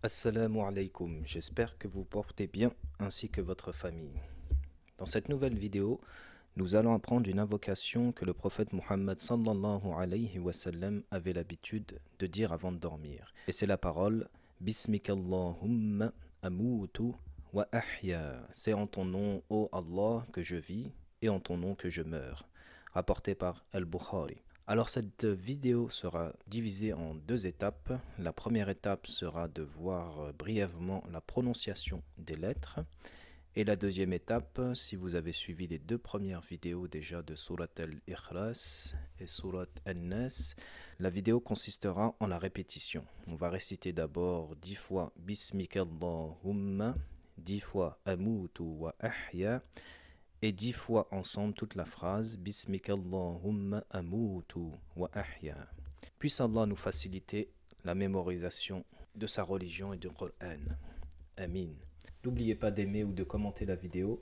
Assalamu alaikum, j'espère que vous portez bien ainsi que votre famille. Dans cette nouvelle vidéo, nous allons apprendre une invocation que le prophète Muhammad sallallahu alayhi wa sallam avait l'habitude de dire avant de dormir. Et c'est la parole Bismikallahumma amutu wa ahya. C'est en ton nom, ô Allah, que je vis et en ton nom que je meurs. Rapporté par Al-Bukhari. Alors cette vidéo sera divisée en deux étapes. La première étape sera de voir euh, brièvement la prononciation des lettres. Et la deuxième étape, si vous avez suivi les deux premières vidéos déjà de Surat al-Ikhlas et Surat al-Nas, la vidéo consistera en la répétition. On va réciter d'abord dix fois Bismikallahumma, dix fois Amutu wa Ahya, et dix fois ensemble toute la phrase Bismikallahumma amutu wa ahya. Puisse Allah nous faciliter la mémorisation de sa religion et du Coran. Amin. N'oubliez pas d'aimer ou de commenter la vidéo.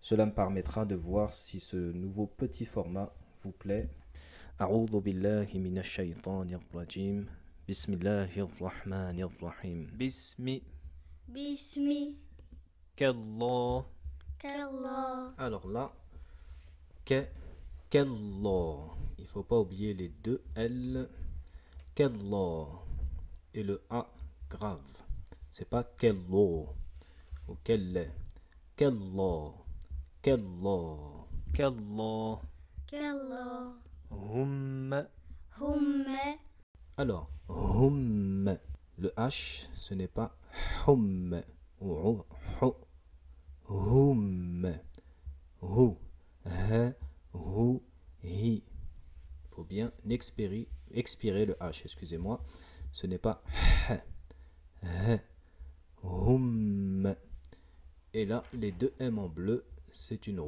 Cela me permettra de voir si ce nouveau petit format vous plaît. أعوذ بالله من الشيطان rajim بسم الله الرحمن الرحيم بسم بسم alors là, qu'elle Il faut pas oublier les deux L. Kallah. Et le A grave. C'est pas kello ou Kallah. Qu'elle Kello Qu'elle Hum. Hum. Alors, hum. Le H, ce n'est pas hum ou ho expirer le H, excusez-moi. Ce n'est pas Et là, les deux M en bleu, c'est une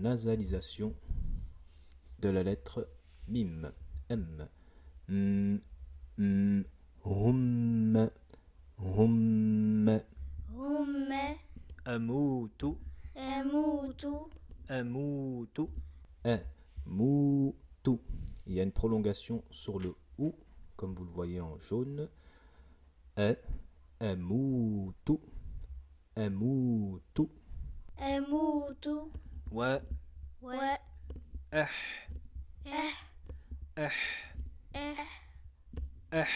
nasalisation de la lettre mim, M. M, m, hum, hum. Hum. Amoutou. Amoutou. Amoutou. Amoutou. Il y a une prolongation sur le OU, comme vous le voyez en jaune. E, ou Ouais. Ouais. Eh. Eh. eh. eh. Eh. Eh.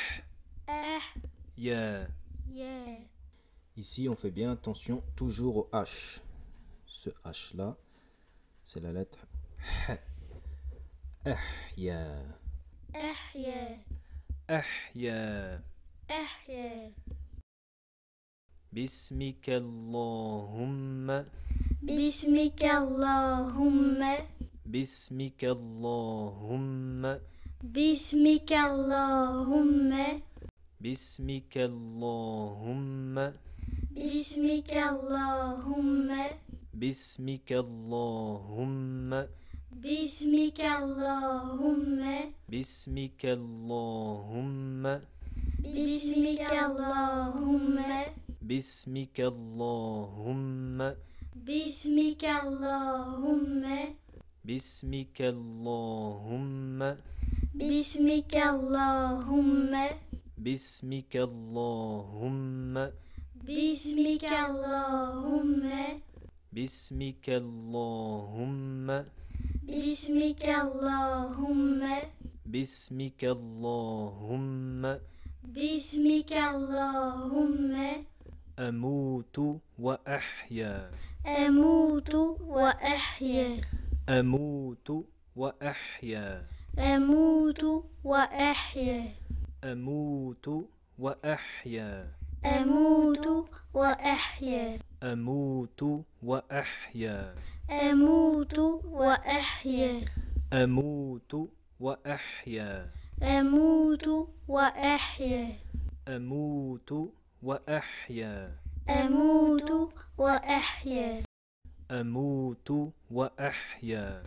Eh. Yeah. Yeah. Ici, on fait bien attention toujours au H. Ce H là, c'est la lettre H. أحيا أحيا أحيا أحيا بسمك اللهم بسمك اللهم بسمك اللهم بسمك اللهم بسمك اللهم بسمك اللهم بسمك اللهم بسمك اللهم بسمك اللهم بسمك اللهم باسمك اللهم باسمك اللهم باسمك اللهم باسمك اللهم باسمك اللهم باسمك اللهم باسمك اللهم باسمك اللهم باسمك اللهم باسمك اللهم أموت وأحيا أموت وأحيا أموت وأحيا أموت وأحيا أموت وأحيا أموت وأحيا أموت وأحيا أموت وأحيا أموت وأحيا أموت وأحيا أموت وأحيا أموت وأحيا أموت وأحيا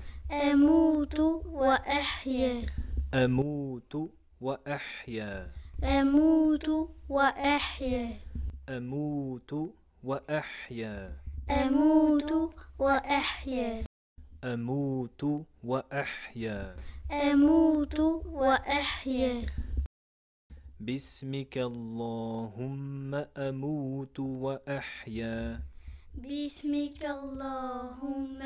أموت وأحيا أموت وأحيا أموت وأحيا أموت وأحيا أموت وأحيا أموت وأحيا أموت وأحيا بسمك اللهم أموت وأحيا بسمك اللهم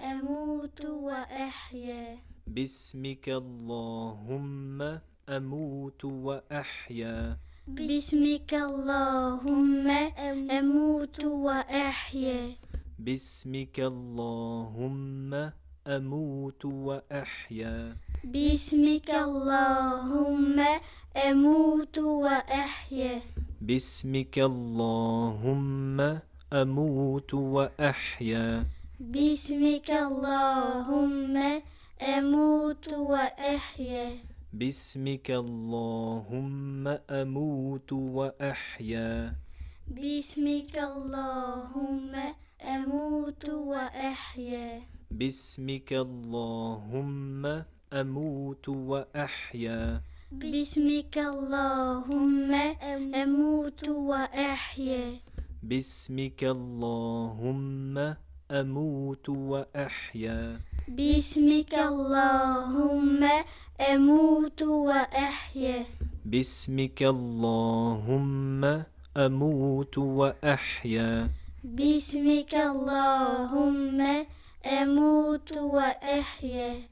أموت وأحيا بسمك اللهم أموت وأحيا بسمك اللهم أموت وأحيا بسمك اللهم أموت وأحيا بسمك اللهم أموت وأحيا بسمك اللهم أموت وأحيا بسمك اللهم أموت وأحيا باسمك اللهم أموت وأحيا باسمك اللهم أموت وأحيا باسمك اللهم أموت وأحيا باسمك اللهم أموت وأحيا باسمك اللهم أموت وأحيا باسمك اللهم أموت وأحيا باسمك اللهم أموت وأحيا باسمك اللهم أموت وأحيا